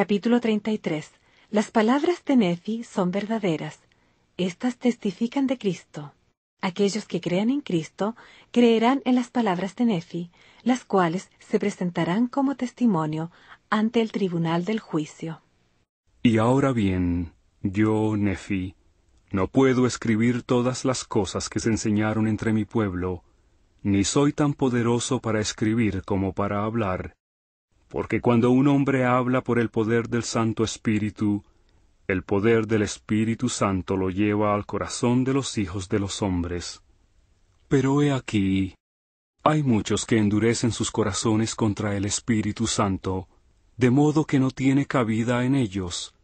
Capítulo 33. Las palabras de Nefi son verdaderas. Estas testifican de Cristo. Aquellos que crean en Cristo creerán en las palabras de Nefi, las cuales se presentarán como testimonio ante el tribunal del juicio. Y ahora bien, yo, Nefi, no puedo escribir todas las cosas que se enseñaron entre mi pueblo, ni soy tan poderoso para escribir como para hablar, porque cuando un hombre habla por el poder del Santo Espíritu, el poder del Espíritu Santo lo lleva al corazón de los hijos de los hombres. Pero he aquí, hay muchos que endurecen sus corazones contra el Espíritu Santo, de modo que no tiene cabida en ellos.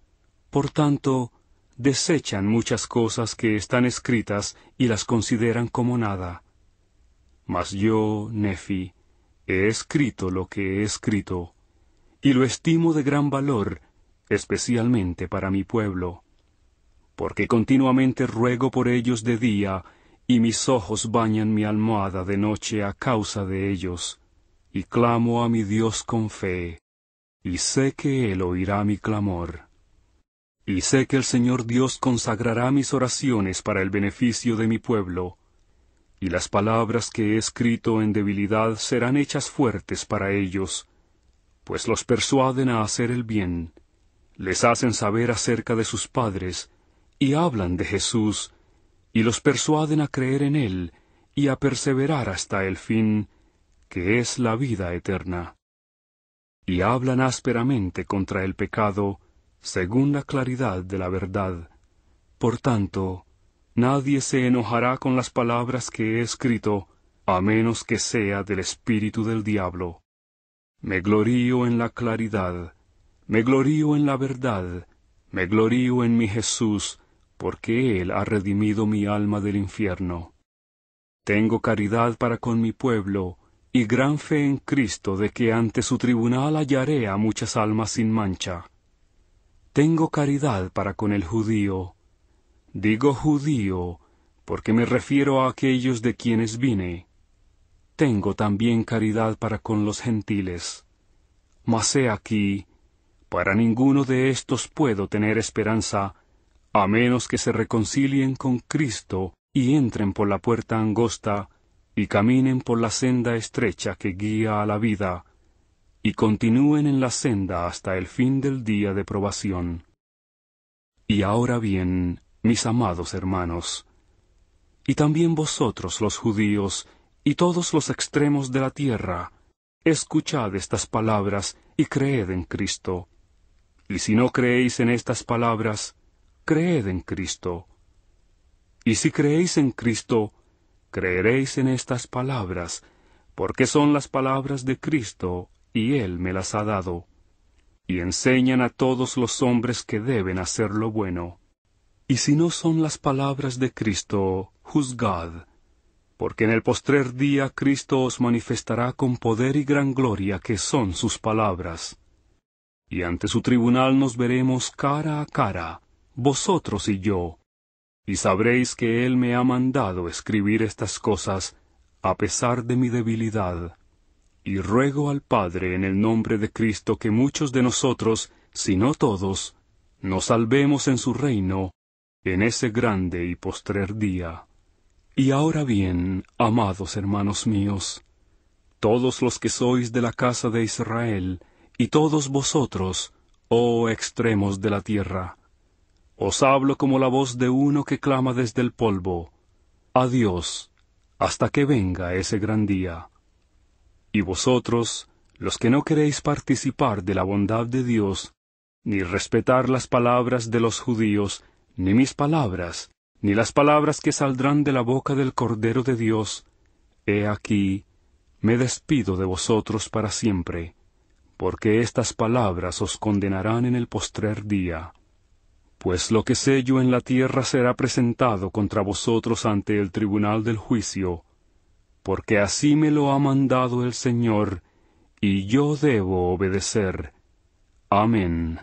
Por tanto, desechan muchas cosas que están escritas y las consideran como nada. Mas yo, Nefi, he escrito lo que he escrito y lo estimo de gran valor, especialmente para mi pueblo, porque continuamente ruego por ellos de día, y mis ojos bañan mi almohada de noche a causa de ellos, y clamo a mi Dios con fe, y sé que Él oirá mi clamor. Y sé que el Señor Dios consagrará mis oraciones para el beneficio de mi pueblo, y las palabras que he escrito en debilidad serán hechas fuertes para ellos, pues los persuaden a hacer el bien, les hacen saber acerca de sus padres, y hablan de Jesús, y los persuaden a creer en Él y a perseverar hasta el fin, que es la vida eterna. Y hablan ásperamente contra el pecado, según la claridad de la verdad. Por tanto, nadie se enojará con las palabras que he escrito, a menos que sea del espíritu del diablo me glorío en la claridad, me glorío en la verdad, me glorío en mi Jesús, porque Él ha redimido mi alma del infierno. Tengo caridad para con mi pueblo, y gran fe en Cristo de que ante su tribunal hallaré a muchas almas sin mancha. Tengo caridad para con el judío. Digo judío, porque me refiero a aquellos de quienes vine, tengo también caridad para con los gentiles. Mas he aquí, para ninguno de estos puedo tener esperanza, a menos que se reconcilien con Cristo y entren por la puerta angosta, y caminen por la senda estrecha que guía a la vida, y continúen en la senda hasta el fin del día de probación. Y ahora bien, mis amados hermanos, y también vosotros los judíos, y todos los extremos de la tierra, escuchad estas palabras y creed en Cristo. Y si no creéis en estas palabras, creed en Cristo. Y si creéis en Cristo, creeréis en estas palabras, porque son las palabras de Cristo, y Él me las ha dado. Y enseñan a todos los hombres que deben hacer lo bueno. Y si no son las palabras de Cristo, juzgad porque en el postrer día Cristo os manifestará con poder y gran gloria que son sus palabras. Y ante su tribunal nos veremos cara a cara, vosotros y yo, y sabréis que Él me ha mandado escribir estas cosas, a pesar de mi debilidad. Y ruego al Padre en el nombre de Cristo que muchos de nosotros, si no todos, nos salvemos en su reino, en ese grande y postrer día. Y ahora bien, amados hermanos míos, todos los que sois de la casa de Israel, y todos vosotros, oh extremos de la tierra, os hablo como la voz de uno que clama desde el polvo, Adiós, hasta que venga ese gran día. Y vosotros, los que no queréis participar de la bondad de Dios, ni respetar las palabras de los judíos, ni mis palabras, ni las palabras que saldrán de la boca del Cordero de Dios. He aquí, me despido de vosotros para siempre, porque estas palabras os condenarán en el postrer día. Pues lo que sello en la tierra será presentado contra vosotros ante el tribunal del juicio, porque así me lo ha mandado el Señor, y yo debo obedecer. Amén.